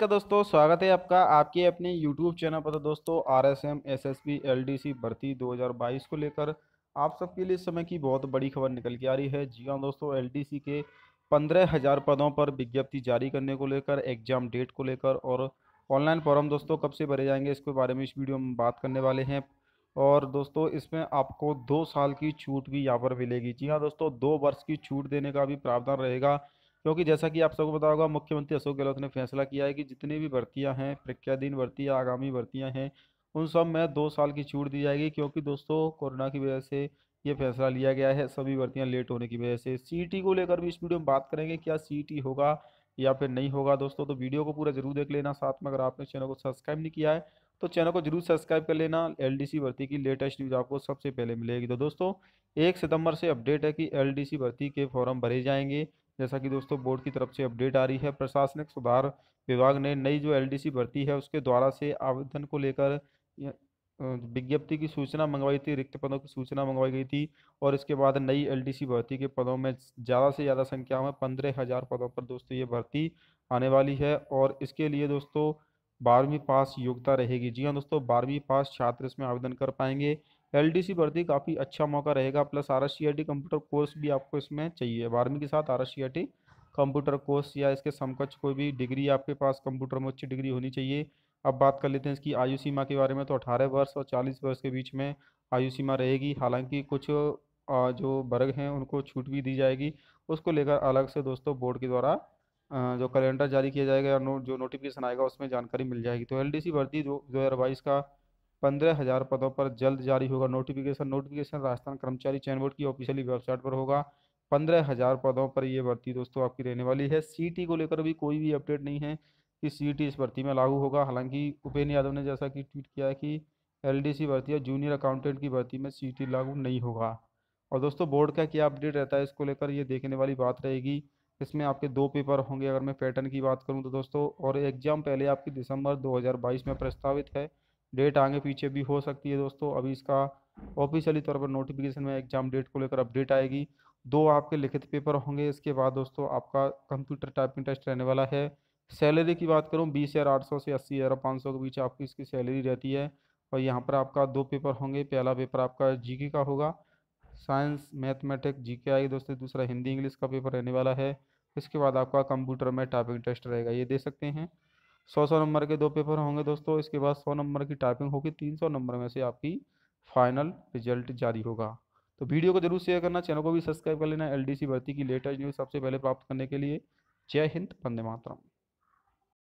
का दोस्तों स्वागत है आपका आपके अपने YouTube चैनल पर तो दोस्तों R S M S S P L D C भर्ती 2022 को लेकर आप सबके लिए इस समय की बहुत बड़ी खबर निकल के आ रही है जी हाँ दोस्तों एल डी सी के पंद्रह हज़ार पदों पर विज्ञप्ति जारी करने को लेकर एग्जाम डेट को लेकर और ऑनलाइन फॉर्म दोस्तों कब से भरे जाएंगे इसके बारे में इस वीडियो में बात करने वाले हैं और दोस्तों इसमें आपको दो साल की छूट भी यहाँ पर मिलेगी जी हाँ दोस्तों दो वर्ष की छूट देने का भी प्रावधान रहेगा क्योंकि जैसा कि आप सबको पता होगा मुख्यमंत्री अशोक गहलोत ने फैसला किया है कि जितनी भी भर्तियाँ हैं भर्ती भर्तियाँ आगामी भर्तियाँ हैं उन सब में दो साल की छूट दी जाएगी क्योंकि दोस्तों कोरोना की वजह से ये फैसला लिया गया है सभी भर्तियाँ लेट होने की वजह से सी को लेकर भी इस वीडियो में बात करेंगे क्या सी होगा या फिर नहीं होगा दोस्तों तो वीडियो को पूरा जरूर देख लेना साथ में अगर आपने चैनल को सब्सक्राइब नहीं किया है तो चैनल को जरूर सब्सक्राइब कर लेना एलडीसी भर्ती की लेटेस्ट न्यूज़ आपको सबसे पहले मिलेगी तो दोस्तों एक सितंबर से अपडेट है कि एलडीसी भर्ती के फॉर्म भरे जाएंगे जैसा कि दोस्तों बोर्ड की तरफ से अपडेट आ रही है प्रशासनिक सुधार विभाग ने नई जो एलडीसी भर्ती है उसके द्वारा से आवेदन को लेकर विज्ञप्ति की सूचना मंगवाई थी रिक्त पदों की सूचना मंगवाई गई थी और इसके बाद नई एलडीसी भर्ती के पदों में ज़्यादा से ज़्यादा संख्या में पंद्रह हज़ार पदों पर दोस्तों ये भर्ती आने वाली है और इसके लिए दोस्तों बारहवीं पास योग्यता रहेगी जी हाँ दोस्तों बारहवीं पास छात्र इसमें आवेदन कर पाएंगे एलडीसी भर्ती काफ़ी अच्छा मौका रहेगा प्लस आर कंप्यूटर कोर्स भी आपको इसमें चाहिए बारहवीं के साथ आर कंप्यूटर कोर्स या इसके समकक्ष कोई भी डिग्री आपके पास कंप्यूटर में अच्छी डिग्री होनी चाहिए अब बात कर लेते हैं इसकी आयु सीमा के बारे में तो अठारह वर्ष और चालीस वर्ष के बीच में आयु सीमा रहेगी हालांकि कुछ जो वर्ग हैं उनको छूट भी दी जाएगी उसको लेकर अलग से दोस्तों बोर्ड के द्वारा जो कैलेंडर जारी किया जाएगा या नो, जो नोटिफिकेशन आएगा उसमें जानकारी मिल जाएगी तो एलडीसी भर्ती दो हज़ार बाईस का पंद्रह हज़ार पदों पर जल्द जारी होगा नोटिफिकेशन नोटिफिकेशन राजस्थान कर्मचारी चयन बोर्ड की ऑफिशियली वेबसाइट पर होगा पंद्रह हज़ार पदों पर ये भर्ती दोस्तों आपकी रहने वाली है टी को लेकर भी कोई भी अपडेट नहीं है कि टी इस भर्ती में लागू होगा हालांकि उपेन्द्र यादव ने जैसा कि ट्वीट किया है कि सी भर्ती और जूनियर अकाउंटेंट की भर्ती में टी लागू नहीं होगा और दोस्तों बोर्ड का क्या अपडेट रहता है इसको लेकर ये देखने वाली बात रहेगी इसमें आपके दो पेपर होंगे अगर मैं पैटर्न की बात करूं तो दोस्तों और एग्ज़ाम पहले आपकी दिसंबर 2022 में प्रस्तावित है डेट आगे पीछे भी हो सकती है दोस्तों अभी इसका ऑफिशियली तौर पर नोटिफिकेशन में एग्ज़ाम डेट को लेकर अपडेट आएगी दो आपके लिखित पेपर होंगे इसके बाद दोस्तों आपका कंप्यूटर टाइपिंग टेस्ट रहने वाला है सैलरी की बात करूँ बीस हज़ार आठ सौ से अस्सी हज़ार पाँच सौ के बीच आपकी इसकी सैलरी रहती है और यहाँ पर आपका दो पेपर होंगे पहला पेपर आपका जी का होगा साइंस मैथमेटिक्स जी के आई दोस्तों दूसरा हिंदी इंग्लिश का पेपर रहने वाला है इसके बाद आपका कंप्यूटर में टाइपिंग टेस्ट रहेगा ये दे सकते हैं सौ सौ नंबर के दो पेपर होंगे दोस्तों इसके बाद सौ नंबर की टाइपिंग होगी तीन सौ नंबर में से आपकी फाइनल रिजल्ट जारी होगा तो वीडियो को जरूर शेयर करना चैनल को भी सब्सक्राइब कर लेना सी भर्ती की लेटेस्ट न्यूज़ सबसे पहले प्राप्त करने के लिए जय हिंद वंदे मातरम